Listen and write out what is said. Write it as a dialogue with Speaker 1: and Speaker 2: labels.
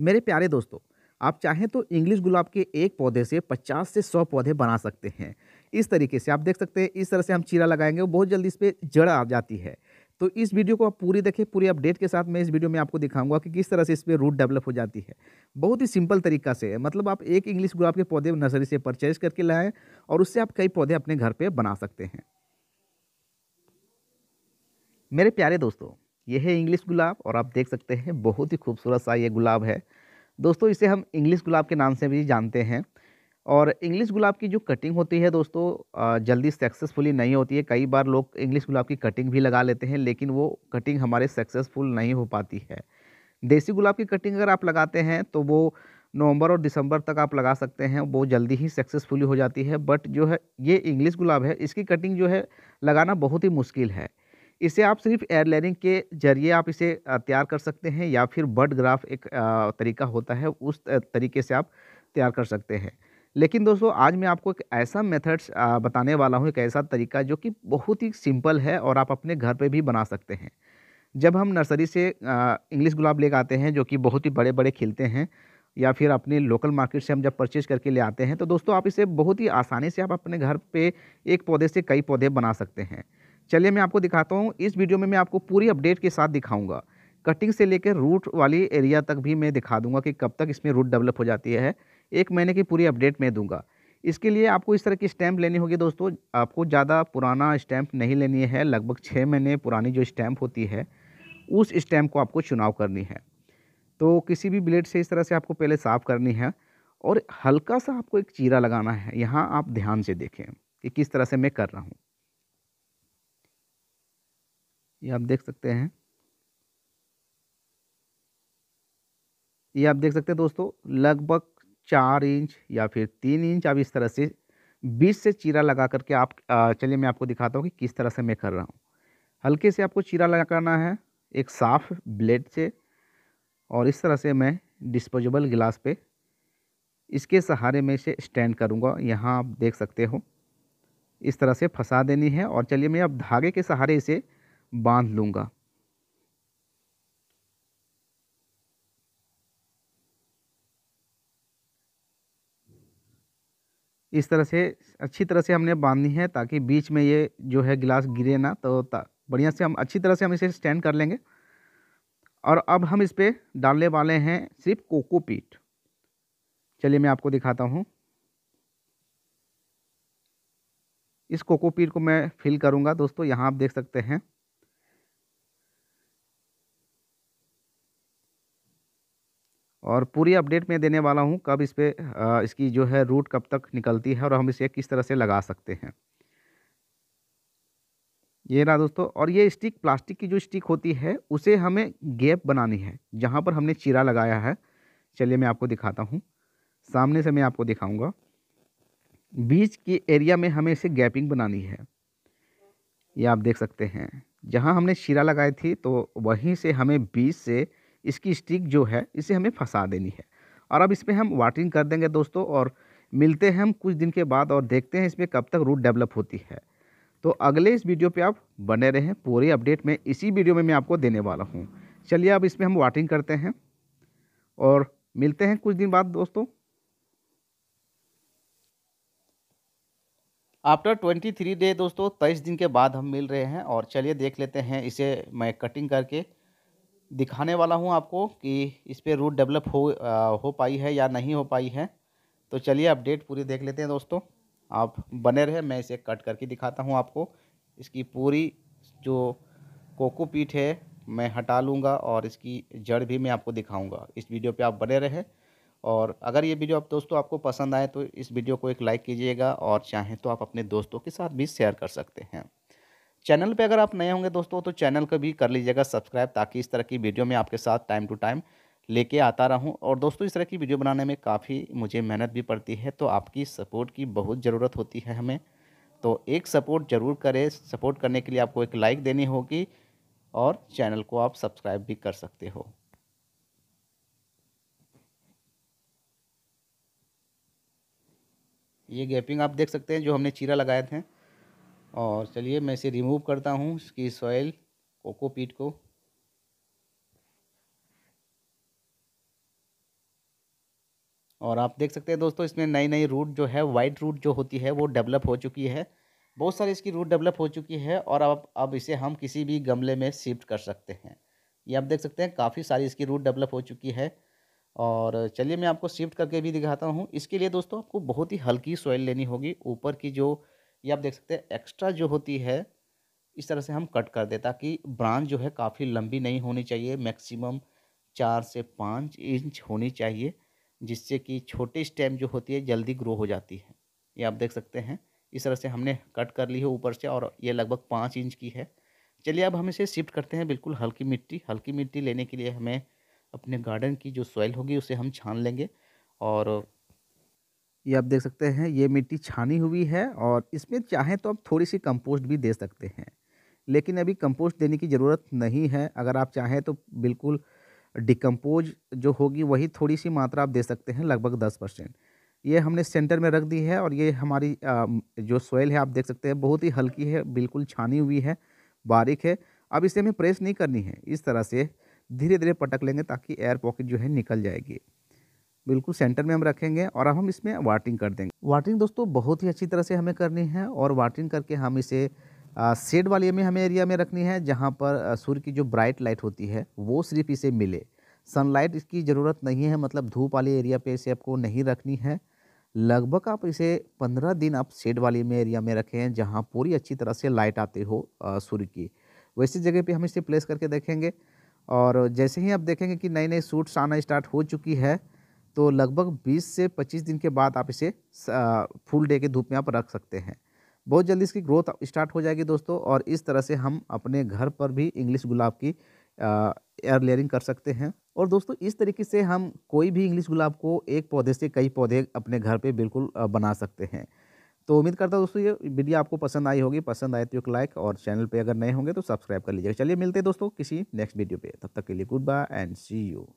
Speaker 1: मेरे प्यारे दोस्तों आप चाहें तो इंग्लिश गुलाब के एक पौधे से 50 से 100 पौधे बना सकते हैं इस तरीके से आप देख सकते हैं इस तरह से हम चीरा लगाएंगे वो बहुत जल्दी इस पर जड़ आ जाती है तो इस वीडियो को आप पूरी देखें पूरी अपडेट के साथ मैं इस वीडियो में आपको दिखाऊंगा कि किस तरह से इस पर रूट डेवलप हो जाती है बहुत ही सिंपल तरीका से मतलब आप एक इंग्लिश गुलाब के पौधे नर्सरी से परचेज करके लाएँ और उससे आप कई पौधे अपने घर पर बना सकते हैं मेरे प्यारे दोस्तों यह है इंग्लिश गुलाब और आप देख सकते हैं बहुत ही खूबसूरत सा ये गुलाब है दोस्तों इसे हम इंग्लिश गुलाब के नाम से भी जानते हैं और इंग्लिश गुलाब की जो कटिंग होती है दोस्तों जल्दी सक्सेसफुली नहीं होती है कई बार लोग इंग्लिश गुलाब की कटिंग भी लगा लेते हैं लेकिन वो कटिंग हमारे सक्सेसफुल नहीं हो पाती है देसी गुलाब की कटिंग अगर आप लगाते हैं तो वो नवंबर और दिसंबर तक आप लगा सकते हैं वो जल्दी ही सक्सेसफुली हो जाती है बट जो है ये इंग्लिश गुलाब है इसकी कटिंग जो है लगाना बहुत ही मुश्किल है इसे आप सिर्फ एयरलाइनिंग के जरिए आप इसे तैयार कर सकते हैं या फिर बर्ड ग्राफ एक तरीका होता है उस तरीके से आप तैयार कर सकते हैं लेकिन दोस्तों आज मैं आपको एक ऐसा मेथड्स बताने वाला हूँ एक ऐसा तरीका जो कि बहुत ही सिंपल है और आप अपने घर पर भी बना सकते हैं जब हम नर्सरी से इंग्लिश गुलाब ले आते हैं जो कि बहुत ही बड़े बड़े खिलते हैं या फिर अपने लोकल मार्केट से हम जब परचेज करके ले आते हैं तो दोस्तों आप इसे बहुत ही आसानी से आप अपने घर पे एक पौधे से कई पौधे बना सकते हैं चलिए मैं आपको दिखाता हूँ इस वीडियो में मैं आपको पूरी अपडेट के साथ दिखाऊँगा कटिंग से लेकर रूट वाली एरिया तक भी मैं दिखा दूंगा कि कब तक इसमें रूट डेवलप हो जाती है एक महीने की पूरी अपडेट मैं दूंगा इसके लिए आपको इस तरह की स्टैंप लेनी होगी दोस्तों आपको ज़्यादा पुराना स्टैम्प नहीं लेनी है लगभग छः महीने पुरानी जो स्टैंप होती है उस स्टैंप को आपको चुनाव करनी है तो किसी भी ब्लेड से इस तरह से आपको पहले साफ़ करनी है और हल्का सा आपको एक चीरा लगाना है यहाँ आप ध्यान से देखें कि किस तरह से मैं कर रहा हूँ ये आप देख सकते हैं ये आप देख सकते हैं दोस्तों लगभग चार इंच या फिर तीन इंच आप इस तरह से बीच से चीरा लगा करके आप चलिए मैं आपको दिखाता हूँ कि किस तरह से मैं कर रहा हूँ हल्के से आपको चीरा लगा करना है एक साफ ब्लेड से और इस तरह से मैं डिस्पोजेबल गिलास पे इसके सहारे में इसे स्टैंड करूँगा यहाँ आप देख सकते हो इस तरह से फंसा देनी है और चलिए मैं अब धागे के सहारे इसे बांध लूँगा इस तरह से अच्छी तरह से हमने बांधनी है ताकि बीच में ये जो है गिलास गिरे ना तो बढ़िया से हम अच्छी तरह से हम इसे स्टैंड कर लेंगे और अब हम इस पर डालने वाले हैं सिर्फ कोकोपीट चलिए मैं आपको दिखाता हूँ इस कोकोपीट को मैं फिल करूँगा दोस्तों यहाँ आप देख सकते हैं और पूरी अपडेट मैं देने वाला हूँ कब इस पर इसकी जो है रूट कब तक निकलती है और हम इसे किस तरह से लगा सकते हैं ये रहा दोस्तों और ये स्टिक प्लास्टिक की जो स्टिक होती है उसे हमें गैप बनानी है जहाँ पर हमने चीरा लगाया है चलिए मैं आपको दिखाता हूँ सामने से मैं आपको दिखाऊंगा बीच के एरिया में हमें इसे गैपिंग बनानी है ये आप देख सकते हैं जहाँ हमने शीरा लगाई थी तो वहीं से हमें बीच से इसकी स्टिक जो है इसे हमें फंसा देनी है और अब इसमें हम वाटरिंग कर देंगे दोस्तों और मिलते हैं हम कुछ दिन के बाद और देखते हैं इसमें कब तक रूट डेवलप होती है तो अगले इस वीडियो पे आप बने रहें पूरे अपडेट में इसी वीडियो में मैं आपको देने वाला हूँ चलिए अब इसमें हम वाटरिंग करते हैं और मिलते हैं कुछ दिन बाद दोस्तों आफ्टर ट्वेंटी थ्री डे दोस्तों तेईस दिन के बाद हम मिल रहे हैं और चलिए देख लेते हैं इसे मैं कटिंग करके दिखाने वाला हूँ आपको कि इस पर रूट डेवलप हो आ, हो पाई है या नहीं हो पाई है तो चलिए अपडेट पूरी देख लेते हैं दोस्तों आप बने रहे मैं इसे कट करके दिखाता हूँ आपको इसकी पूरी जो कोकोपीट है मैं हटा लूँगा और इसकी जड़ भी मैं आपको दिखाऊँगा इस वीडियो पर आप बने रहें और अगर ये वीडियो आप दोस्तों आपको पसंद आए तो इस वीडियो को एक लाइक कीजिएगा और चाहें तो आप अपने दोस्तों के साथ भी शेयर कर सकते हैं चैनल पे अगर आप नए होंगे दोस्तों तो चैनल को भी कर लीजिएगा सब्सक्राइब ताकि इस तरह की वीडियो में आपके साथ टाइम टू टाइम लेके आता रहूं और दोस्तों इस तरह की वीडियो बनाने में काफ़ी मुझे मेहनत भी पड़ती है तो आपकी सपोर्ट की बहुत ज़रूरत होती है हमें तो एक सपोर्ट ज़रूर करें सपोर्ट करने के लिए आपको एक लाइक देनी होगी और चैनल को आप सब्सक्राइब भी कर सकते हो ये गैपिंग आप देख सकते हैं जो हमने चीरा लगाए थे और चलिए मैं इसे रिमूव करता हूँ इसकी सॉइल कोकोपीट को और आप देख सकते हैं दोस्तों इसमें नई नई रूट जो है वाइट रूट जो होती है वो डेवलप हो चुकी है बहुत सारी इसकी रूट डेवलप हो चुकी है और अब अब इसे हम किसी भी गमले में शिफ्ट कर सकते हैं ये आप देख सकते हैं काफ़ी सारी इसकी रूट डेवलप हो चुकी है और चलिए मैं आपको शिफ्ट करके भी दिखाता हूँ इसके लिए दोस्तों आपको बहुत ही हल्की सॉइल लेनी होगी ऊपर की जो ये आप देख सकते हैं एक्स्ट्रा जो होती है इस तरह से हम कट कर दें ताकि ब्रांच जो है काफ़ी लंबी नहीं होनी चाहिए मैक्सिमम चार से पाँच इंच होनी चाहिए जिससे कि छोटे स्टेम जो होती है जल्दी ग्रो हो जाती है ये आप देख सकते हैं इस तरह से हमने कट कर ली है ऊपर से और ये लगभग पाँच इंच की है चलिए अब हम इसे शिफ्ट करते हैं बिल्कुल हल्की मिट्टी हल्की मिट्टी लेने के लिए हमें अपने गार्डन की जो सॉइल होगी उसे हम छान लेंगे और ये आप देख सकते हैं ये मिट्टी छानी हुई है और इसमें चाहें तो आप थोड़ी सी कंपोस्ट भी दे सकते हैं लेकिन अभी कंपोस्ट देने की ज़रूरत नहीं है अगर आप चाहें तो बिल्कुल डिकम्पोज जो होगी वही थोड़ी सी मात्रा आप दे सकते हैं लगभग दस परसेंट ये हमने सेंटर में रख दी है और ये हमारी जो सोयल है आप देख सकते हैं बहुत ही हल्की है बिल्कुल छानी हुई है बारीक है अब इसे हमें प्रेस नहीं करनी है इस तरह से धीरे धीरे पटक लेंगे ताकि एयर पॉकेट जो है निकल जाएगी बिल्कुल सेंटर में हम रखेंगे और अब हम इसमें वाटिंग कर देंगे वाटरिंग दोस्तों बहुत ही अच्छी तरह से हमें करनी है और वाटरिंग करके हम इसे सेड वाले में हमें एरिया में रखनी है जहाँ पर सूर्य की जो ब्राइट लाइट होती है वो सिर्फ इसे मिले सनलाइट इसकी ज़रूरत नहीं है मतलब धूप वाले एरिया पे इसे आपको नहीं रखनी है लगभग आप इसे पंद्रह दिन आप सेड वाले में एरिया में रखें जहाँ पूरी अच्छी तरह से लाइट आते हो सूर्य की वैसी जगह पे हम इसे प्लेस करके देखेंगे और जैसे ही आप देखेंगे कि नए नए सूट्स आना स्टार्ट हो चुकी है तो लगभग 20 से 25 दिन के बाद आप इसे फुल डे के धूप में आप रख सकते हैं बहुत जल्दी इसकी ग्रोथ स्टार्ट हो जाएगी दोस्तों और इस तरह से हम अपने घर पर भी इंग्लिश गुलाब की एयर लेयरिंग कर सकते हैं और दोस्तों इस तरीके से हम कोई भी इंग्लिश गुलाब को एक पौधे से कई पौधे अपने घर पर बिल्कुल बना सकते हैं तो उम्मीद करता हूँ दोस्तों ये वीडियो आपको पसंद आई होगी पसंद आए तो एक लाइक और चैनल पे अगर नए होंगे तो सब्सक्राइब कर लीजिएगा चलिए मिलते हैं दोस्तों किसी नेक्स्ट वीडियो पे तब तक के लिए goodbye and see you